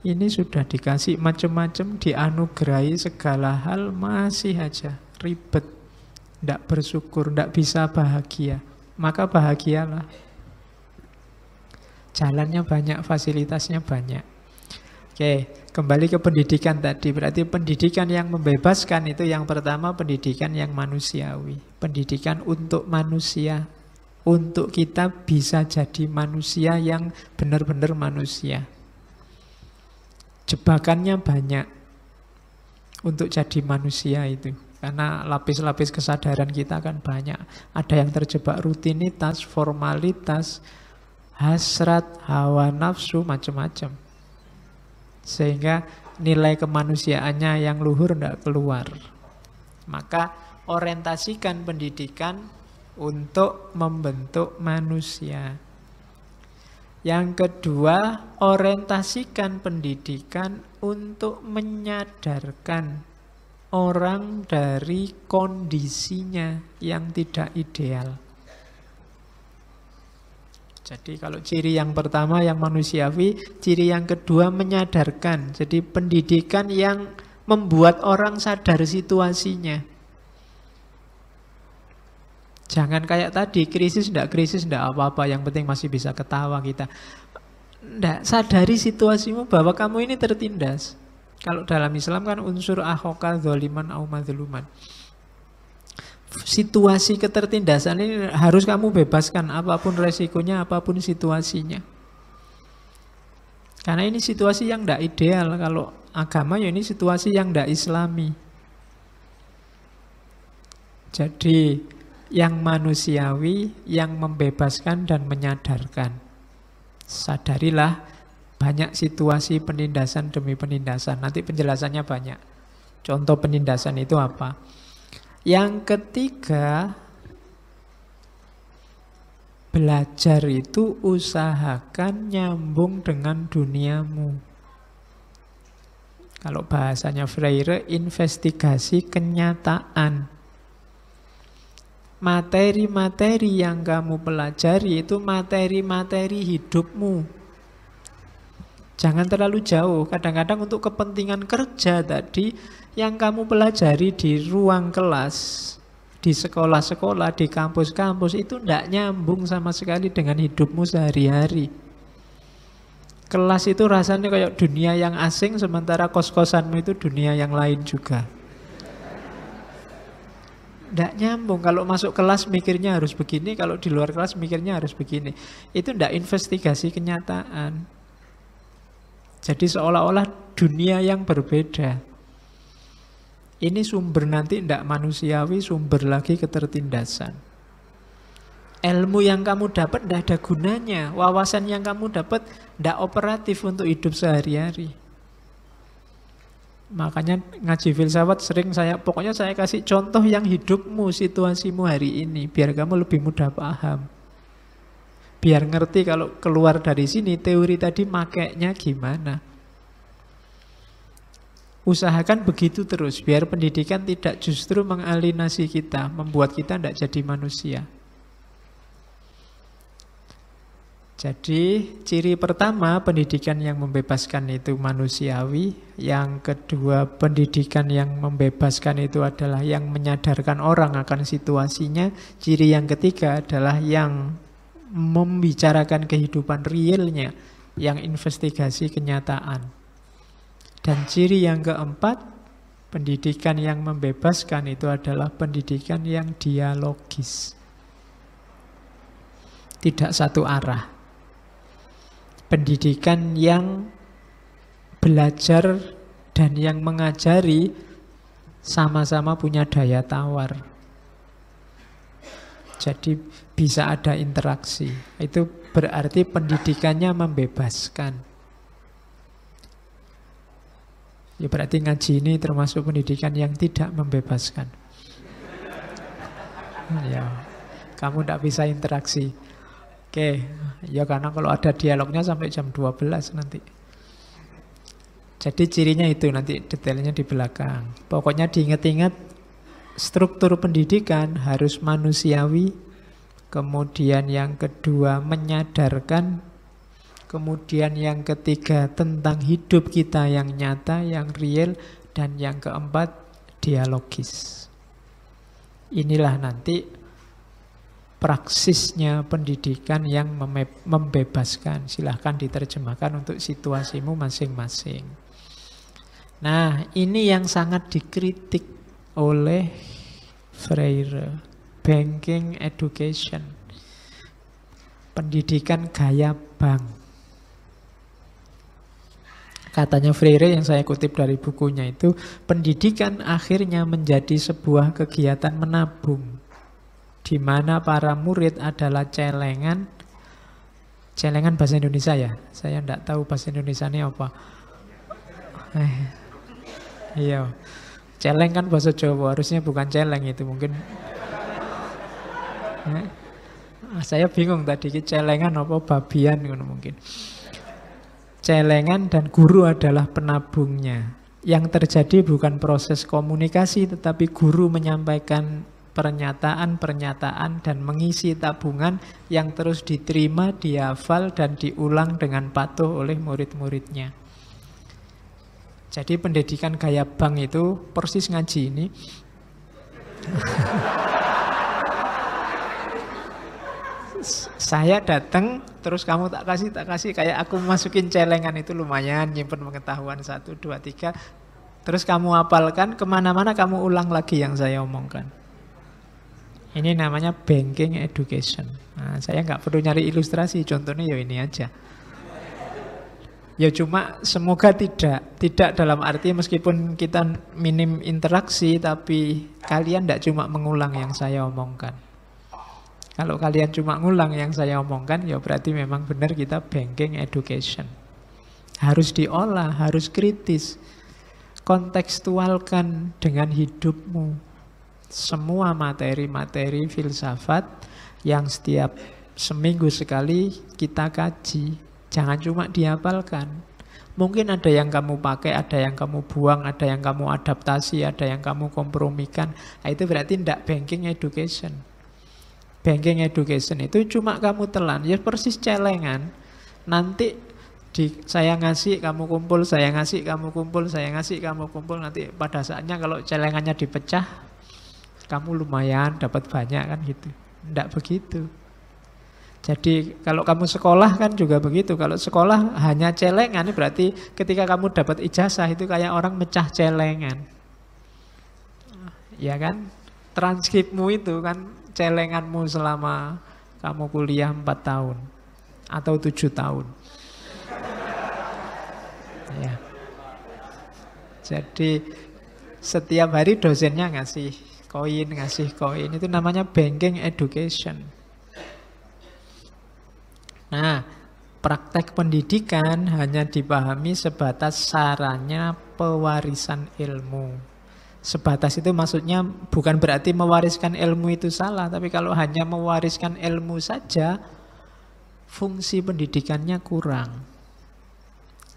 Ini sudah dikasih macam-macam, dianugerahi segala hal, masih aja ribet. Tidak bersyukur, tidak bisa bahagia. Maka bahagialah. Jalannya banyak, fasilitasnya banyak. Oke, kembali ke pendidikan tadi. Berarti pendidikan yang membebaskan itu yang pertama pendidikan yang manusiawi. Pendidikan untuk manusia, untuk kita bisa jadi manusia yang benar-benar manusia jebakannya banyak untuk jadi manusia itu. Karena lapis-lapis kesadaran kita kan banyak. Ada yang terjebak rutinitas, formalitas, hasrat, hawa nafsu, macam-macam. Sehingga nilai kemanusiaannya yang luhur tidak keluar. Maka orientasikan pendidikan untuk membentuk manusia. Yang kedua, orientasikan pendidikan untuk menyadarkan orang dari kondisinya yang tidak ideal. Jadi kalau ciri yang pertama yang manusiawi, ciri yang kedua menyadarkan. Jadi pendidikan yang membuat orang sadar situasinya. Jangan kayak tadi, krisis ndak krisis ndak apa-apa, yang penting masih bisa ketawa kita. Ndak sadari situasimu bahwa kamu ini tertindas. Kalau dalam Islam kan unsur ahoka zoliman au mazluman. Situasi ketertindasan ini harus kamu bebaskan apapun resikonya, apapun situasinya. Karena ini situasi yang tidak ideal kalau agama ya ini situasi yang tidak islami. Jadi yang manusiawi, yang membebaskan dan menyadarkan. Sadarilah banyak situasi penindasan demi penindasan. Nanti penjelasannya banyak. Contoh penindasan itu apa? Yang ketiga, belajar itu usahakan nyambung dengan duniamu. Kalau bahasanya Freire, investigasi kenyataan materi-materi yang kamu pelajari itu materi-materi hidupmu. Jangan terlalu jauh, kadang-kadang untuk kepentingan kerja tadi yang kamu pelajari di ruang kelas, di sekolah-sekolah, di kampus-kampus itu tidak nyambung sama sekali dengan hidupmu sehari-hari. Kelas itu rasanya kayak dunia yang asing, sementara kos-kosanmu itu dunia yang lain juga tidak nyambung. Kalau masuk kelas mikirnya harus begini, kalau di luar kelas mikirnya harus begini. Itu tidak investigasi kenyataan. Jadi seolah-olah dunia yang berbeda. Ini sumber nanti tidak manusiawi, sumber lagi ketertindasan. Ilmu yang kamu dapat tidak ada gunanya. Wawasan yang kamu dapat tidak operatif untuk hidup sehari-hari. Makanya ngaji filsafat sering saya, pokoknya saya kasih contoh yang hidupmu, situasimu hari ini, biar kamu lebih mudah paham. Biar ngerti kalau keluar dari sini, teori tadi makainya gimana. Usahakan begitu terus, biar pendidikan tidak justru mengalinasi kita, membuat kita tidak jadi manusia. Jadi ciri pertama pendidikan yang membebaskan itu manusiawi, yang kedua pendidikan yang membebaskan itu adalah yang menyadarkan orang akan situasinya, ciri yang ketiga adalah yang membicarakan kehidupan realnya, yang investigasi kenyataan. Dan ciri yang keempat, pendidikan yang membebaskan itu adalah pendidikan yang dialogis. Tidak satu arah pendidikan yang belajar dan yang mengajari sama-sama punya daya tawar. Jadi bisa ada interaksi. Itu berarti pendidikannya membebaskan. Ya berarti ngaji ini termasuk pendidikan yang tidak membebaskan. ya, kamu tidak bisa interaksi. Oke, ya karena kalau ada dialognya sampai jam 12 nanti. Jadi cirinya itu nanti detailnya di belakang. Pokoknya diingat-ingat struktur pendidikan harus manusiawi. Kemudian yang kedua menyadarkan. Kemudian yang ketiga tentang hidup kita yang nyata, yang real. Dan yang keempat dialogis. Inilah nanti praksisnya pendidikan yang membebaskan. Silahkan diterjemahkan untuk situasimu masing-masing. Nah, ini yang sangat dikritik oleh Freire. Banking education. Pendidikan gaya bank. Katanya Freire yang saya kutip dari bukunya itu, pendidikan akhirnya menjadi sebuah kegiatan menabung di mana para murid adalah celengan celengan bahasa Indonesia ya saya tidak tahu bahasa Indonesia ini apa eh, iya celeng kan bahasa Jawa harusnya bukan celeng itu mungkin eh, ah, saya bingung tadi celengan apa babian mungkin celengan dan guru adalah penabungnya yang terjadi bukan proses komunikasi tetapi guru menyampaikan pernyataan-pernyataan dan mengisi tabungan yang terus diterima, dihafal, dan diulang dengan patuh oleh murid-muridnya. Jadi pendidikan gaya bank itu persis ngaji ini. saya datang terus kamu tak kasih tak kasih kayak aku masukin celengan itu lumayan nyimpen pengetahuan satu dua tiga terus kamu apalkan kemana-mana kamu ulang lagi yang saya omongkan ini namanya banking education. Nah, saya nggak perlu nyari ilustrasi, contohnya ya ini aja. Ya cuma semoga tidak, tidak dalam arti meskipun kita minim interaksi, tapi kalian tidak cuma mengulang yang saya omongkan. Kalau kalian cuma ngulang yang saya omongkan, ya berarti memang benar kita banking education. Harus diolah, harus kritis, kontekstualkan dengan hidupmu, semua materi-materi filsafat yang setiap seminggu sekali kita kaji. Jangan cuma dihafalkan. Mungkin ada yang kamu pakai, ada yang kamu buang, ada yang kamu adaptasi, ada yang kamu kompromikan. Nah, itu berarti tidak banking education. Banking education itu cuma kamu telan, ya persis celengan. Nanti di, saya ngasih kamu kumpul, saya ngasih kamu kumpul, saya ngasih kamu kumpul. Nanti pada saatnya kalau celengannya dipecah, kamu lumayan dapat banyak kan gitu. Tidak begitu. Jadi kalau kamu sekolah kan juga begitu. Kalau sekolah hanya celengan berarti ketika kamu dapat ijazah itu kayak orang mecah celengan. Ya kan? Transkripmu itu kan celenganmu selama kamu kuliah 4 tahun atau 7 tahun. ya. Jadi setiap hari dosennya ngasih koin, ngasih koin. Itu namanya banking education. Nah, praktek pendidikan hanya dipahami sebatas sarannya pewarisan ilmu. Sebatas itu maksudnya bukan berarti mewariskan ilmu itu salah, tapi kalau hanya mewariskan ilmu saja, fungsi pendidikannya kurang.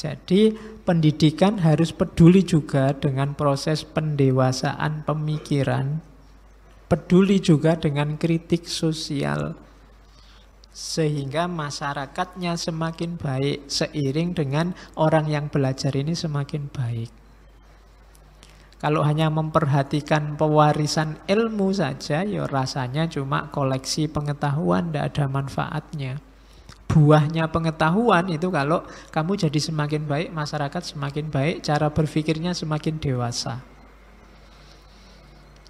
Jadi pendidikan harus peduli juga dengan proses pendewasaan pemikiran, peduli juga dengan kritik sosial, sehingga masyarakatnya semakin baik seiring dengan orang yang belajar ini semakin baik. Kalau hanya memperhatikan pewarisan ilmu saja, ya rasanya cuma koleksi pengetahuan, tidak ada manfaatnya buahnya pengetahuan itu kalau kamu jadi semakin baik, masyarakat semakin baik, cara berpikirnya semakin dewasa.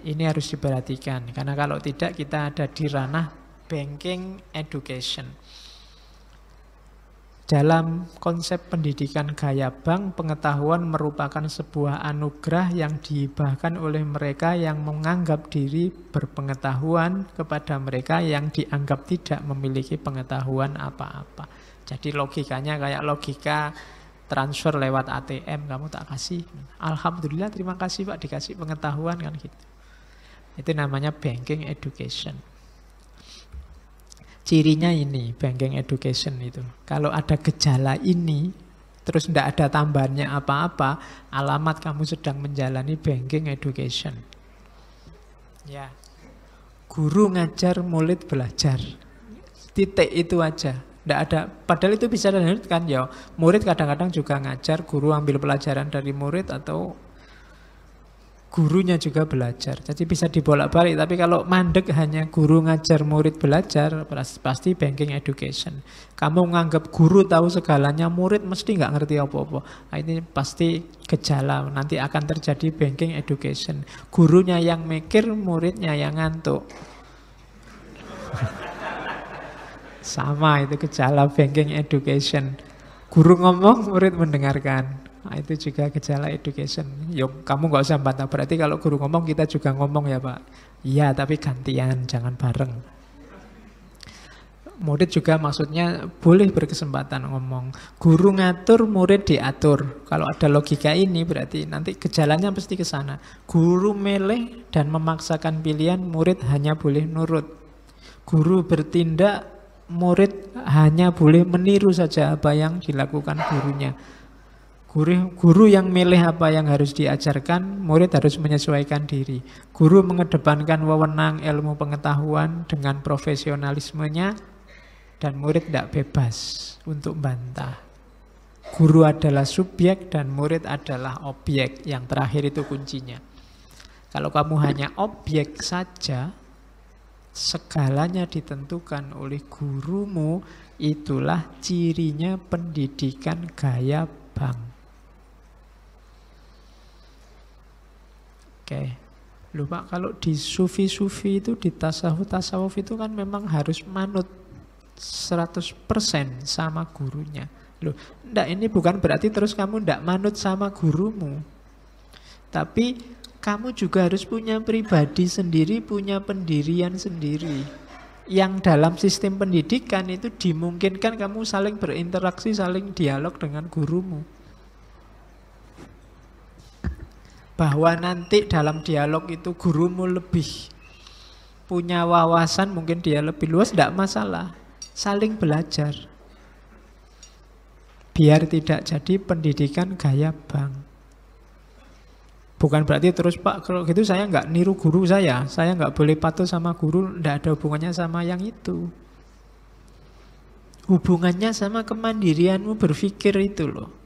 Ini harus diperhatikan, karena kalau tidak kita ada di ranah banking education. Dalam konsep pendidikan gaya bank, pengetahuan merupakan sebuah anugerah yang dihibahkan oleh mereka yang menganggap diri berpengetahuan kepada mereka yang dianggap tidak memiliki pengetahuan apa-apa. Jadi logikanya kayak logika transfer lewat ATM, kamu tak kasih. Alhamdulillah terima kasih Pak dikasih pengetahuan kan gitu. Itu namanya banking education. Cirinya ini, banking education itu. Kalau ada gejala ini, terus tidak ada tambahannya apa-apa, alamat kamu sedang menjalani banking education. Ya, guru ngajar, murid belajar. Titik itu aja. Tidak ada, padahal itu bisa dilanjutkan ya. Murid kadang-kadang juga ngajar, guru ambil pelajaran dari murid atau gurunya juga belajar. Jadi bisa dibolak-balik. Tapi kalau mandek hanya guru ngajar murid belajar, pasti banking education. Kamu menganggap guru tahu segalanya, murid mesti nggak ngerti apa-apa. Nah, ini pasti gejala. Nanti akan terjadi banking education. Gurunya yang mikir, muridnya yang ngantuk. Sama itu gejala banking education. Guru ngomong, murid mendengarkan. Nah, itu juga gejala education. Yuk, kamu nggak usah bantah. Berarti kalau guru ngomong kita juga ngomong ya Pak. Iya, tapi gantian, jangan bareng. Murid juga maksudnya boleh berkesempatan ngomong. Guru ngatur, murid diatur. Kalau ada logika ini berarti nanti gejalanya pasti ke sana. Guru meleh dan memaksakan pilihan, murid hanya boleh nurut. Guru bertindak, murid hanya boleh meniru saja apa yang dilakukan gurunya. Guru, guru yang milih apa yang harus diajarkan, murid harus menyesuaikan diri. Guru mengedepankan wewenang ilmu pengetahuan dengan profesionalismenya, dan murid tidak bebas untuk bantah. Guru adalah subjek dan murid adalah objek. Yang terakhir itu kuncinya. Kalau kamu hanya objek saja, segalanya ditentukan oleh gurumu, itulah cirinya pendidikan gaya bang. dipakai. Lupa kalau di sufi-sufi itu di tasawuf-tasawuf itu kan memang harus manut 100% sama gurunya. Loh, ndak ini bukan berarti terus kamu ndak manut sama gurumu. Tapi kamu juga harus punya pribadi sendiri, punya pendirian sendiri. Yang dalam sistem pendidikan itu dimungkinkan kamu saling berinteraksi, saling dialog dengan gurumu. bahwa nanti dalam dialog itu gurumu lebih punya wawasan mungkin dia lebih luas tidak masalah saling belajar biar tidak jadi pendidikan gaya bang bukan berarti terus pak kalau gitu saya nggak niru guru saya saya nggak boleh patuh sama guru tidak ada hubungannya sama yang itu hubungannya sama kemandirianmu berpikir itu loh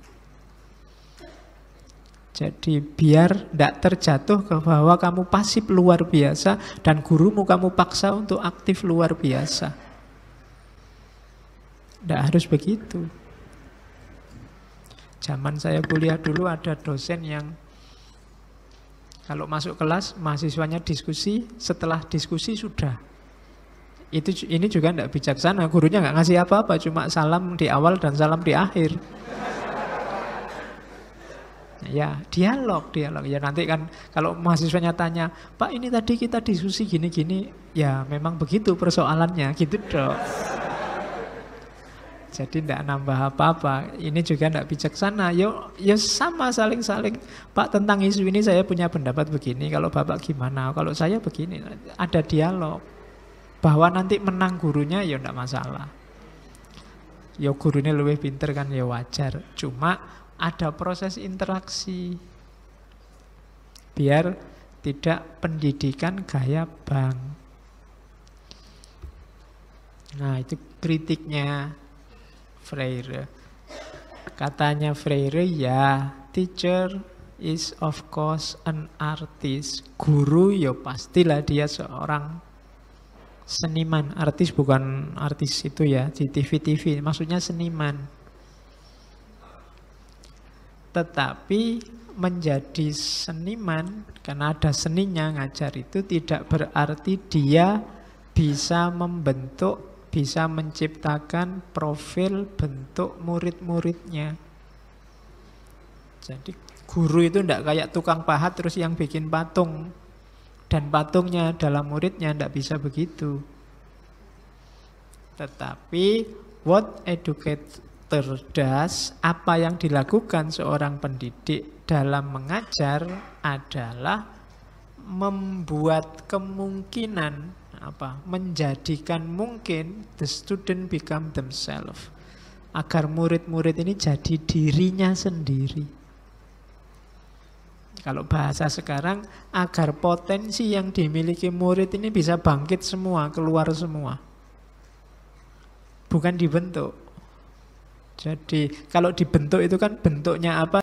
jadi biar tidak terjatuh ke bahwa kamu pasif luar biasa dan gurumu kamu paksa untuk aktif luar biasa. Tidak harus begitu. Zaman saya kuliah dulu ada dosen yang kalau masuk kelas mahasiswanya diskusi, setelah diskusi sudah. Itu ini juga tidak bijaksana, gurunya nggak ngasih apa-apa, cuma salam di awal dan salam di akhir. Ya, dialog, dialog. Ya nanti kan kalau mahasiswanya tanya, "Pak, ini tadi kita diskusi gini-gini." Ya, memang begitu persoalannya, gitu dong. Jadi tidak nambah apa-apa. Ini juga tidak bijaksana. Yo, yo sama saling-saling. Pak tentang isu ini saya punya pendapat begini. Kalau bapak gimana? Kalau saya begini. Ada dialog. Bahwa nanti menang gurunya, ya tidak masalah. Ya gurunya lebih pinter kan, ya wajar. Cuma ada proses interaksi biar tidak pendidikan gaya bank. Nah, itu kritiknya Freire. Katanya Freire, ya, teacher is of course an artist. Guru ya pastilah dia seorang seniman. Artis bukan artis itu ya, di TV-TV. Maksudnya seniman tetapi menjadi seniman karena ada seninya ngajar itu tidak berarti dia bisa membentuk, bisa menciptakan profil bentuk murid-muridnya. Jadi guru itu tidak kayak tukang pahat terus yang bikin patung dan patungnya dalam muridnya tidak bisa begitu. Tetapi what educate cerdas, apa yang dilakukan seorang pendidik dalam mengajar adalah membuat kemungkinan apa menjadikan mungkin the student become themselves agar murid-murid ini jadi dirinya sendiri kalau bahasa sekarang agar potensi yang dimiliki murid ini bisa bangkit semua keluar semua bukan dibentuk jadi kalau dibentuk itu kan bentuknya apa?